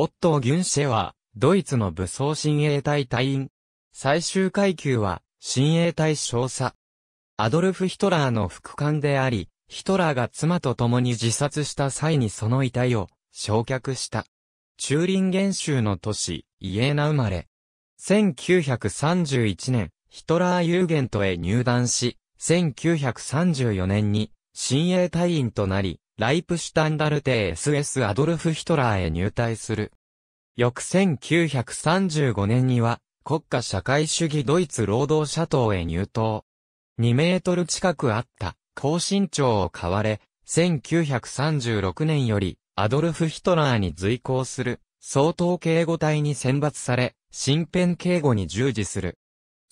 オットー・ギュンシェは、ドイツの武装親衛隊隊員。最終階級は、親衛隊少佐。アドルフ・ヒトラーの副官であり、ヒトラーが妻と共に自殺した際にその遺体を焼却した。チューリンゲン州の都市、イエーナ生まれ。1931年、ヒトラー・ユーゲントへ入団し、1934年に、親衛隊員となり、ライプシュタンダルテ SS アドルフ・ヒトラーへ入隊する。翌1935年には、国家社会主義ドイツ労働者党へ入党。2メートル近くあった、高身長を買われ、1936年より、アドルフ・ヒトラーに随行する、総統警護隊に選抜され、新編警護に従事する。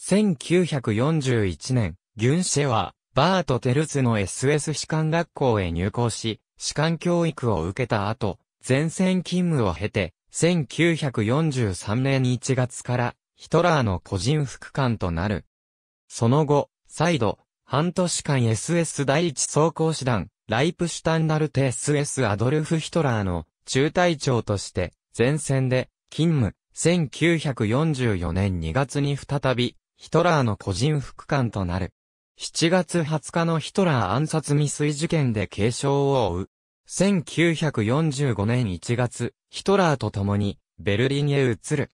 1941年、ギュンシェワバート・テルツの SS 士官学校へ入校し、士官教育を受けた後、前線勤務を経て、1943年1月からヒトラーの個人副官となる。その後、再度、半年間 SS 第一装甲師団、ライプシュタンダルテ SS アドルフ・ヒトラーの中隊長として、前線で勤務、1944年2月に再び、ヒトラーの個人副官となる。7月20日のヒトラー暗殺未遂事件で軽傷を追う。1945年1月、ヒトラーと共にベルリンへ移る。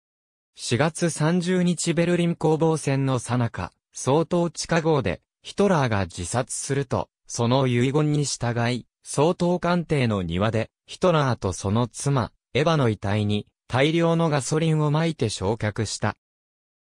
4月30日ベルリン攻防戦の最中、総統地下号でヒトラーが自殺すると、その遺言に従い、総統官邸の庭でヒトラーとその妻、エヴァの遺体に大量のガソリンを撒いて焼却した。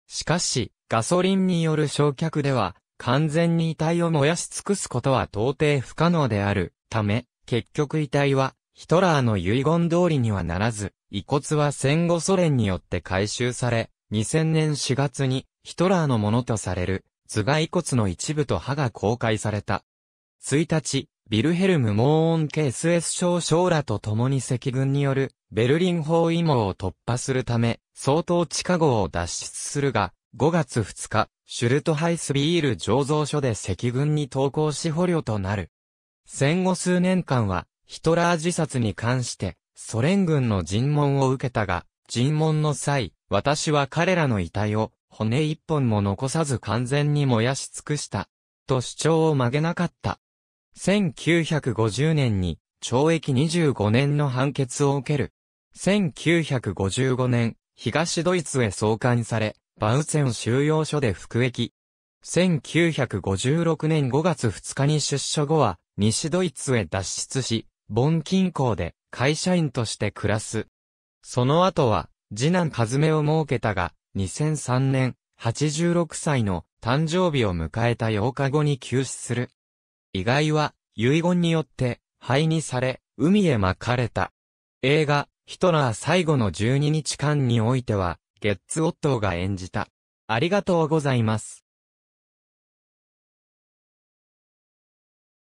しかし、ガソリンによる焼却では、完全に遺体を燃やし尽くすことは到底不可能であるため、結局遺体は、ヒトラーの遺言通りにはならず、遺骨は戦後ソ連によって回収され、2000年4月に、ヒトラーのものとされる、頭蓋骨の一部と歯が公開された。1日、ビルヘルム・モーン・ケース S ョ将らと共に赤軍によるベルリン包囲網を突破するため、相当地下壕を脱出するが、5月2日、シュルトハイスビール醸造所で赤軍に投降し捕虜となる。戦後数年間は、ヒトラー自殺に関して、ソ連軍の尋問を受けたが、尋問の際、私は彼らの遺体を、骨一本も残さず完全に燃やし尽くした。と主張を曲げなかった。1950年に、懲役25年の判決を受ける。1955年、東ドイツへ送還され、バウツン収容所で服役。1956年5月2日に出所後は、西ドイツへ脱出し、ボン近郊で会社員として暮らす。その後は、次男カズメを設けたが、2003年、86歳の誕生日を迎えた8日後に休止する。意外は、遺言によって、灰にされ、海へ巻かれた。映画、ヒトラー最後の12日間においては、ゲッツ・オットーが演じた。ありがとうございます。